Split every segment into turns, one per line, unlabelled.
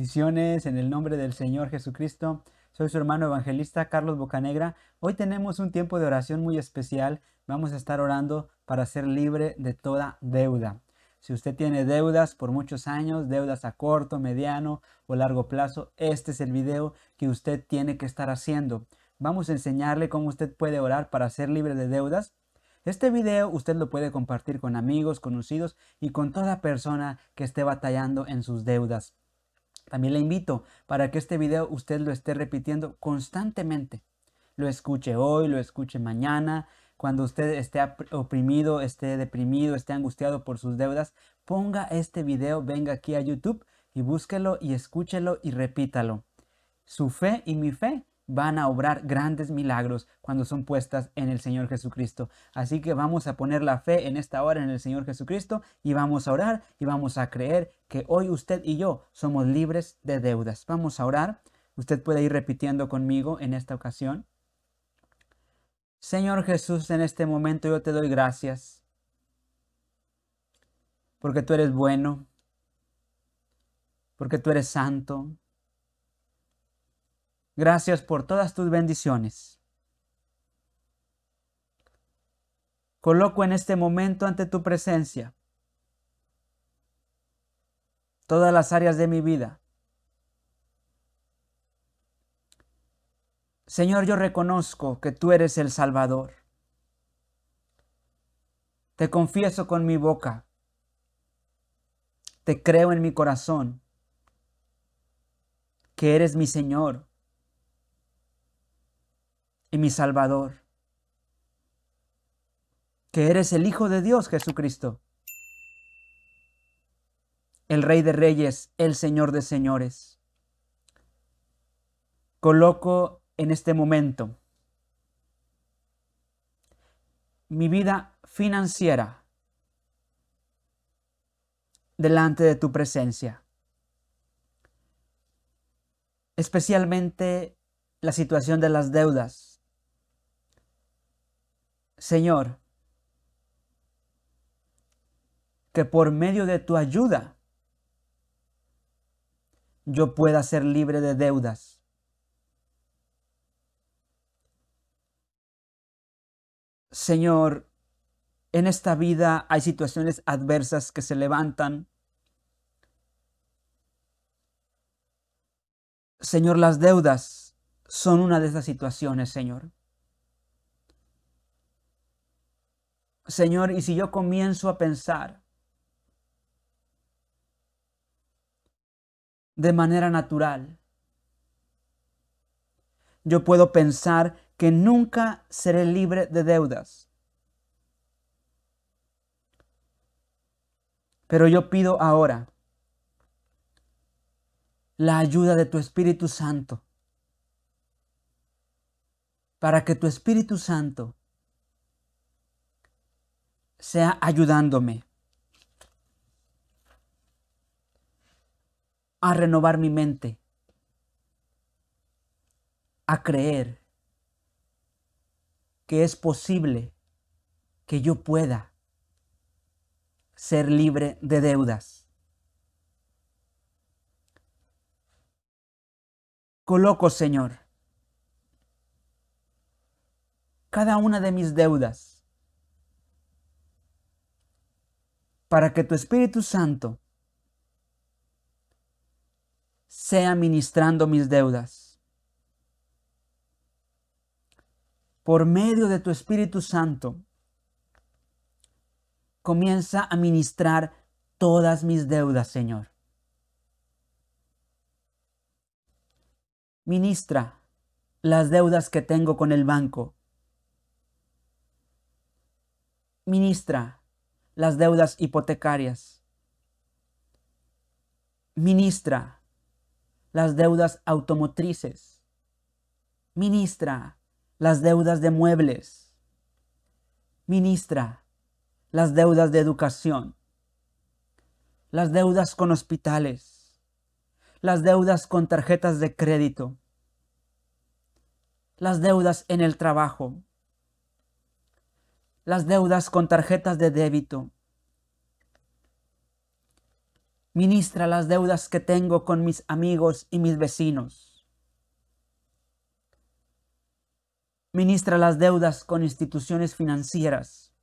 Bendiciones en el nombre del Señor Jesucristo. Soy su hermano evangelista Carlos Bocanegra. Hoy tenemos un tiempo de oración muy especial. Vamos a estar orando para ser libre de toda deuda. Si usted tiene deudas por muchos años, deudas a corto, mediano o largo plazo, este es el video que usted tiene que estar haciendo. Vamos a enseñarle cómo usted puede orar para ser libre de deudas. Este video usted lo puede compartir con amigos, conocidos y con toda persona que esté batallando en sus deudas. También le invito para que este video usted lo esté repitiendo constantemente. Lo escuche hoy, lo escuche mañana. Cuando usted esté oprimido, esté deprimido, esté angustiado por sus deudas, ponga este video, venga aquí a YouTube y búsquelo y escúchelo y repítalo. Su fe y mi fe van a obrar grandes milagros cuando son puestas en el Señor Jesucristo. Así que vamos a poner la fe en esta hora en el Señor Jesucristo y vamos a orar y vamos a creer que hoy usted y yo somos libres de deudas. Vamos a orar. Usted puede ir repitiendo conmigo en esta ocasión. Señor Jesús, en este momento yo te doy gracias porque tú eres bueno, porque tú eres santo, Gracias por todas tus bendiciones. Coloco en este momento ante tu presencia todas las áreas de mi vida. Señor, yo reconozco que tú eres el Salvador. Te confieso con mi boca. Te creo en mi corazón que eres mi Señor y mi Salvador, que eres el Hijo de Dios Jesucristo, el Rey de Reyes, el Señor de Señores. Coloco en este momento mi vida financiera delante de tu presencia. Especialmente la situación de las deudas Señor, que por medio de tu ayuda yo pueda ser libre de deudas. Señor, en esta vida hay situaciones adversas que se levantan. Señor, las deudas son una de esas situaciones, Señor. Señor, y si yo comienzo a pensar de manera natural, yo puedo pensar que nunca seré libre de deudas. Pero yo pido ahora la ayuda de tu Espíritu Santo para que tu Espíritu Santo sea ayudándome a renovar mi mente, a creer que es posible que yo pueda ser libre de deudas. Coloco, Señor, cada una de mis deudas para que tu Espíritu Santo sea ministrando mis deudas. Por medio de tu Espíritu Santo, comienza a ministrar todas mis deudas, Señor. Ministra las deudas que tengo con el banco. Ministra las deudas hipotecarias. Ministra las deudas automotrices. Ministra las deudas de muebles. Ministra las deudas de educación. Las deudas con hospitales. Las deudas con tarjetas de crédito. Las deudas en el trabajo las deudas con tarjetas de débito. Ministra las deudas que tengo con mis amigos y mis vecinos. Ministra las deudas con instituciones financieras.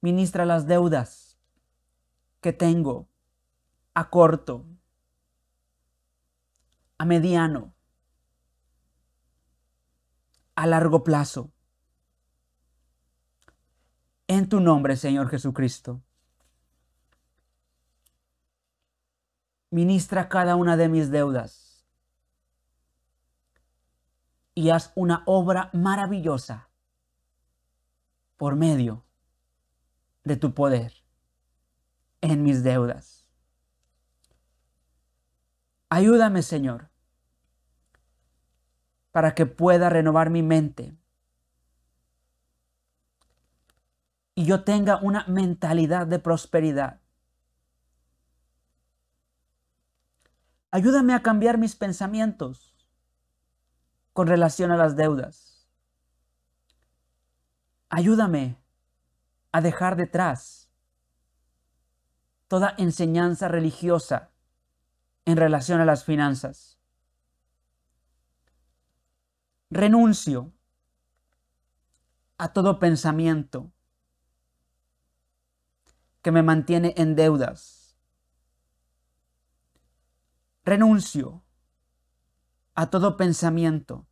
Ministra las deudas que tengo a corto, a mediano, a largo plazo en tu nombre, Señor Jesucristo. Ministra cada una de mis deudas y haz una obra maravillosa por medio de tu poder en mis deudas. Ayúdame, Señor, para que pueda renovar mi mente y yo tenga una mentalidad de prosperidad. Ayúdame a cambiar mis pensamientos con relación a las deudas. Ayúdame a dejar detrás toda enseñanza religiosa en relación a las finanzas. Renuncio a todo pensamiento que me mantiene en deudas. Renuncio a todo pensamiento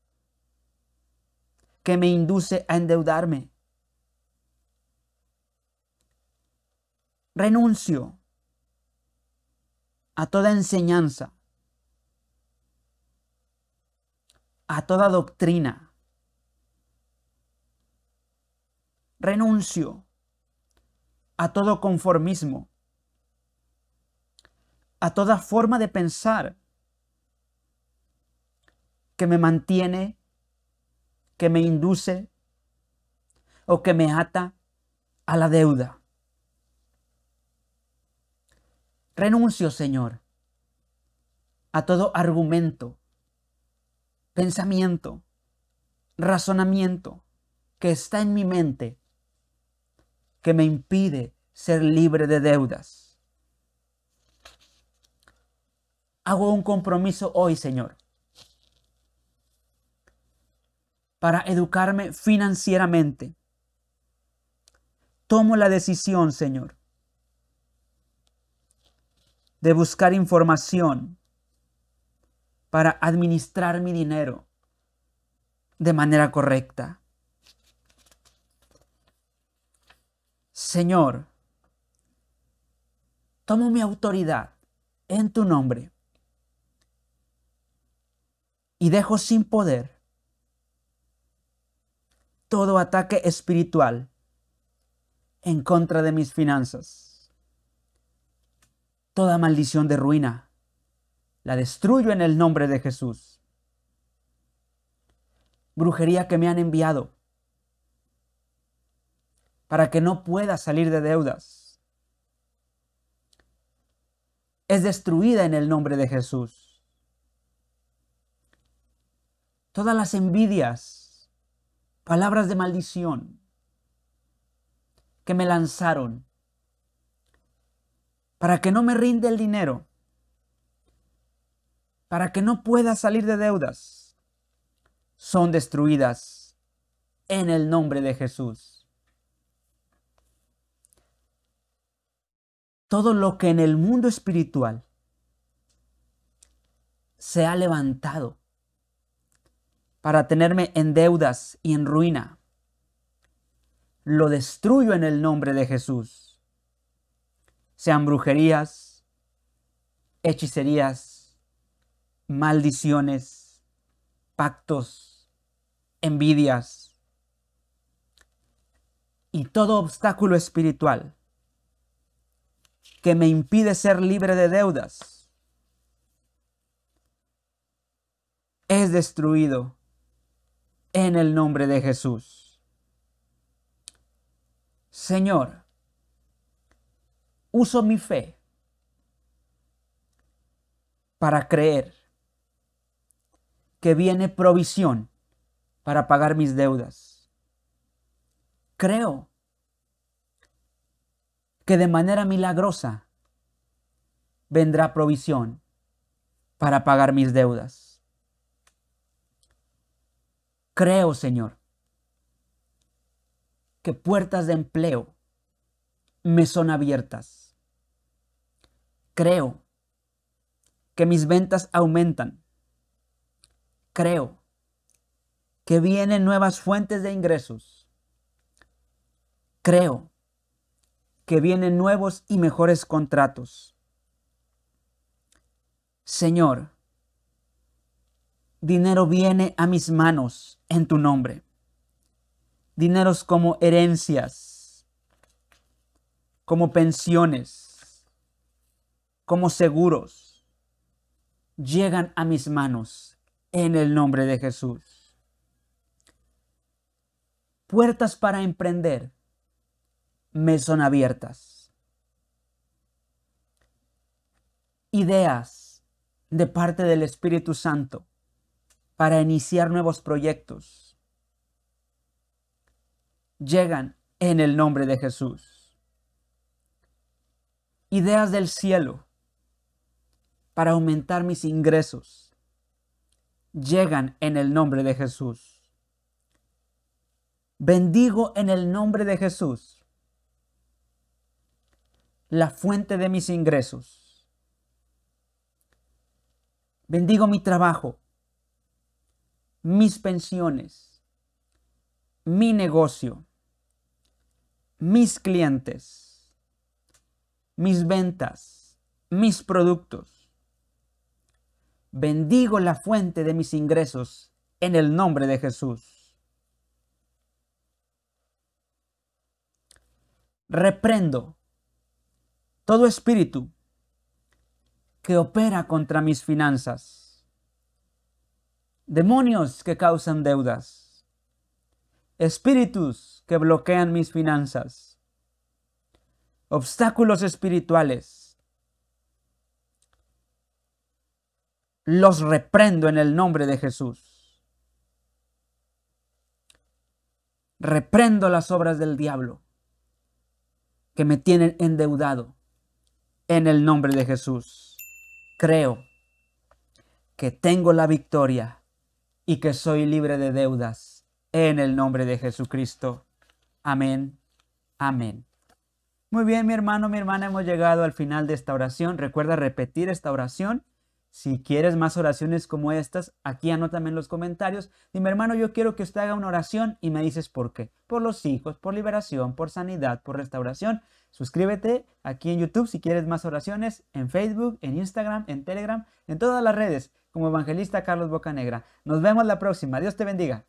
que me induce a endeudarme. Renuncio a toda enseñanza, a toda doctrina. Renuncio a todo conformismo, a toda forma de pensar que me mantiene, que me induce o que me ata a la deuda. Renuncio, Señor, a todo argumento, pensamiento, razonamiento que está en mi mente que me impide ser libre de deudas. Hago un compromiso hoy, Señor, para educarme financieramente. Tomo la decisión, Señor, de buscar información para administrar mi dinero de manera correcta. Señor, tomo mi autoridad en tu nombre y dejo sin poder todo ataque espiritual en contra de mis finanzas. Toda maldición de ruina la destruyo en el nombre de Jesús. Brujería que me han enviado para que no pueda salir de deudas. Es destruida en el nombre de Jesús. Todas las envidias, palabras de maldición que me lanzaron para que no me rinde el dinero, para que no pueda salir de deudas, son destruidas en el nombre de Jesús. todo lo que en el mundo espiritual se ha levantado para tenerme en deudas y en ruina. Lo destruyo en el nombre de Jesús. Sean brujerías, hechicerías, maldiciones, pactos, envidias y todo obstáculo espiritual que me impide ser libre de deudas. Es destruido en el nombre de Jesús. Señor, uso mi fe para creer que viene provisión para pagar mis deudas. Creo que de manera milagrosa vendrá provisión para pagar mis deudas. Creo, Señor, que puertas de empleo me son abiertas. Creo que mis ventas aumentan. Creo que vienen nuevas fuentes de ingresos. Creo que vienen nuevos y mejores contratos. Señor, dinero viene a mis manos en tu nombre. Dineros como herencias, como pensiones, como seguros, llegan a mis manos en el nombre de Jesús. Puertas para emprender me son abiertas. Ideas de parte del Espíritu Santo para iniciar nuevos proyectos llegan en el nombre de Jesús. Ideas del cielo para aumentar mis ingresos llegan en el nombre de Jesús. Bendigo en el nombre de Jesús la fuente de mis ingresos. Bendigo mi trabajo, mis pensiones, mi negocio, mis clientes, mis ventas, mis productos. Bendigo la fuente de mis ingresos en el nombre de Jesús. reprendo todo espíritu que opera contra mis finanzas, demonios que causan deudas, espíritus que bloquean mis finanzas, obstáculos espirituales. Los reprendo en el nombre de Jesús. Reprendo las obras del diablo que me tienen endeudado en el nombre de Jesús, creo que tengo la victoria y que soy libre de deudas. En el nombre de Jesucristo. Amén. Amén. Muy bien, mi hermano, mi hermana, hemos llegado al final de esta oración. Recuerda repetir esta oración. Si quieres más oraciones como estas, aquí anótame en los comentarios. Mi hermano, yo quiero que usted haga una oración y me dices por qué. Por los hijos, por liberación, por sanidad, por restauración. Suscríbete aquí en YouTube si quieres más oraciones, en Facebook, en Instagram, en Telegram, en todas las redes, como Evangelista Carlos Bocanegra. Nos vemos la próxima. Dios te bendiga.